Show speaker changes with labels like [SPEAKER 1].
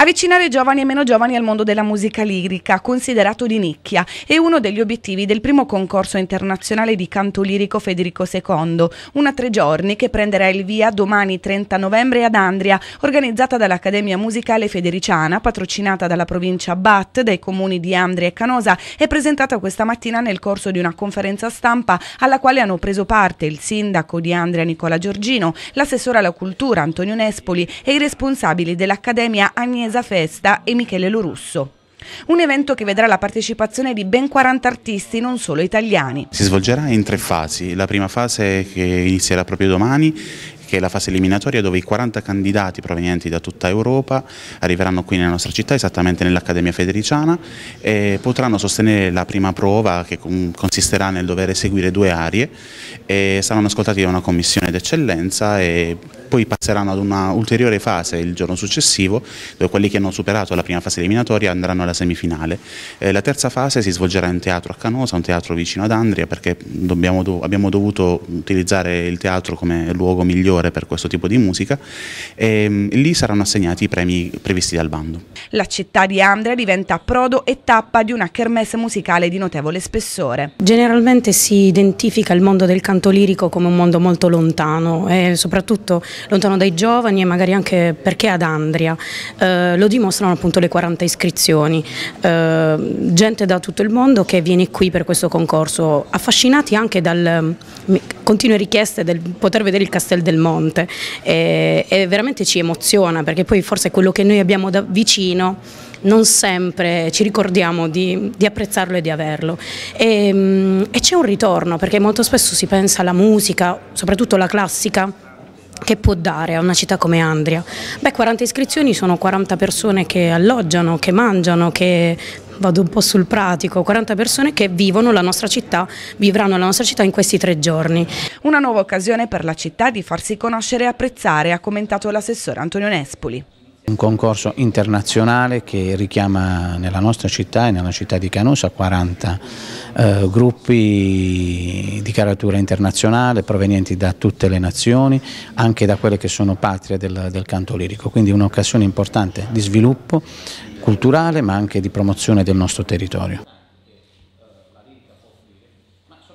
[SPEAKER 1] Avvicinare giovani e meno giovani al mondo della musica lirica, considerato di nicchia, è uno degli obiettivi del primo concorso internazionale di canto lirico Federico II, una tre giorni che prenderà il via domani 30 novembre ad Andria, organizzata dall'Accademia Musicale Federiciana, patrocinata dalla provincia Bat, dai comuni di Andria e Canosa e presentata questa mattina nel corso di una conferenza stampa alla quale hanno preso parte il sindaco di Andria Nicola Giorgino, l'assessore alla cultura Antonio Nespoli e i responsabili dell'Accademia Agnese Agnesa Festa e Michele Lorusso. Un evento che vedrà la partecipazione di ben 40 artisti, non solo italiani.
[SPEAKER 2] Si svolgerà in tre fasi. La prima fase che inizierà proprio domani che è la fase eliminatoria dove i 40 candidati provenienti da tutta Europa arriveranno qui nella nostra città, esattamente nell'Accademia Federiciana, e potranno sostenere la prima prova che consisterà nel dover eseguire due arie e saranno ascoltati da una commissione d'eccellenza e poi passeranno ad una ulteriore fase il giorno successivo dove quelli che hanno superato la prima fase eliminatoria andranno alla semifinale. Eh, la terza fase si svolgerà in teatro a Canosa, un teatro vicino ad Andria perché dobbiamo, do, abbiamo dovuto utilizzare il teatro come luogo migliore per questo tipo di musica e mm, lì saranno assegnati i premi previsti dal bando.
[SPEAKER 1] La città di Andria diventa prodo e tappa di una kermesse musicale di notevole spessore.
[SPEAKER 3] Generalmente si identifica il mondo del canto lirico come un mondo molto lontano e eh, soprattutto lontano dai giovani e magari anche perché ad Andria, eh, lo dimostrano appunto le 40 iscrizioni, eh, gente da tutto il mondo che viene qui per questo concorso, affascinati anche dalle mm, continue richieste del poter vedere il Castel del Monte e, e veramente ci emoziona perché poi forse quello che noi abbiamo da vicino non sempre ci ricordiamo di, di, apprezzarlo e di averlo. E, mm, e c'è un ritorno, perché molto spesso si pensa alla musica, soprattutto la classica, che può dare a una città come Andria? Beh, 40 iscrizioni sono 40 persone che alloggiano, che mangiano, che vado un po' sul pratico, 40 persone che
[SPEAKER 1] vivono la nostra città, vivranno la nostra città in questi tre giorni. Una nuova occasione per la città di farsi conoscere e apprezzare, ha commentato l'assessore Antonio Nespoli.
[SPEAKER 4] Un concorso internazionale che richiama nella nostra città e nella città di Canosa 40 eh, gruppi di caratura internazionale provenienti da tutte le nazioni, anche da quelle che sono patria del, del canto lirico, quindi un'occasione importante di sviluppo culturale ma anche di promozione del nostro territorio.